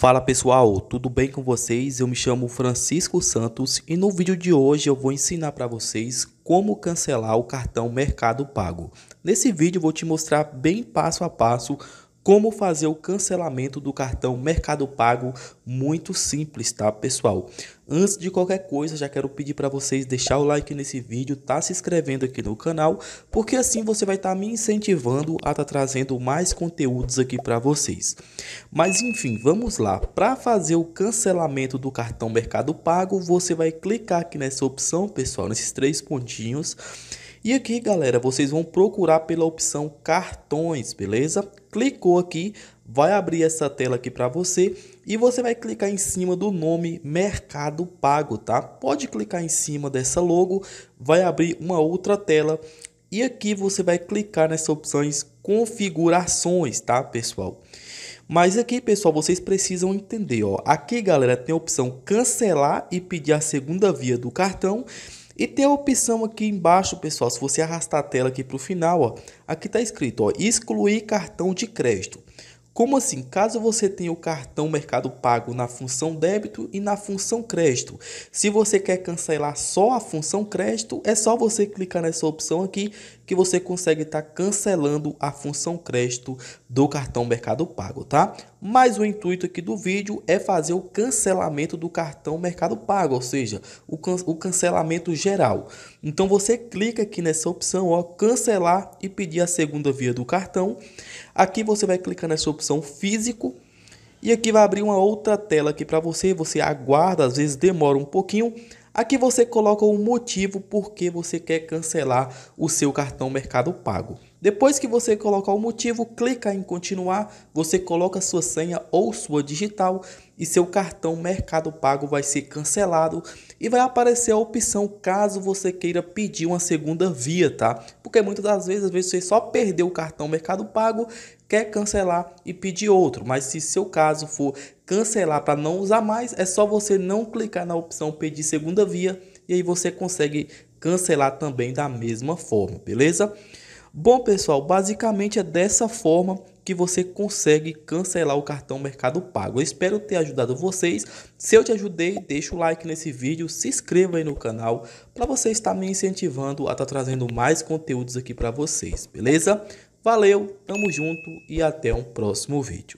Fala pessoal, tudo bem com vocês? Eu me chamo Francisco Santos e no vídeo de hoje eu vou ensinar para vocês como cancelar o cartão Mercado Pago. Nesse vídeo eu vou te mostrar bem passo a passo como fazer o cancelamento do cartão Mercado Pago, muito simples, tá, pessoal? Antes de qualquer coisa, já quero pedir para vocês deixar o like nesse vídeo, tá se inscrevendo aqui no canal, porque assim você vai estar tá me incentivando a estar tá trazendo mais conteúdos aqui para vocês. Mas enfim, vamos lá. Para fazer o cancelamento do cartão Mercado Pago, você vai clicar aqui nessa opção, pessoal, nesses três pontinhos e aqui, galera, vocês vão procurar pela opção cartões, beleza? Clicou aqui, vai abrir essa tela aqui para você e você vai clicar em cima do nome Mercado Pago, tá? Pode clicar em cima dessa logo, vai abrir uma outra tela e aqui você vai clicar nessas opções configurações, tá, pessoal? Mas aqui, pessoal, vocês precisam entender, ó. Aqui, galera, tem a opção cancelar e pedir a segunda via do cartão e tem a opção aqui embaixo, pessoal, se você arrastar a tela aqui para o final, ó, aqui está escrito, ó, excluir cartão de crédito. Como assim? Caso você tenha o cartão Mercado Pago na função débito e na função crédito. Se você quer cancelar só a função crédito, é só você clicar nessa opção aqui que você consegue estar tá cancelando a função crédito do cartão Mercado Pago, tá? Mas o intuito aqui do vídeo é fazer o cancelamento do cartão Mercado Pago, ou seja, o, can o cancelamento geral. Então você clica aqui nessa opção, ó, cancelar e pedir a segunda via do cartão. Aqui você vai clicar nessa opção físico. E aqui vai abrir uma outra tela aqui para você, você aguarda, às vezes demora um pouquinho Aqui você coloca o motivo por que você quer cancelar o seu cartão Mercado Pago. Depois que você colocar o motivo, clica em continuar, você coloca sua senha ou sua digital e seu cartão Mercado Pago vai ser cancelado e vai aparecer a opção caso você queira pedir uma segunda via, tá? Porque muitas das vezes, às vezes você só perdeu o cartão Mercado Pago, quer cancelar e pedir outro, mas se seu caso for cancelar para não usar mais, é só você não clicar na opção pedir segunda via e aí você consegue cancelar também da mesma forma, beleza? Bom, pessoal, basicamente é dessa forma que você consegue cancelar o cartão Mercado Pago. Eu espero ter ajudado vocês. Se eu te ajudei, deixa o like nesse vídeo, se inscreva aí no canal para você estar me incentivando a estar tá trazendo mais conteúdos aqui para vocês, beleza? Valeu, tamo junto e até um próximo vídeo.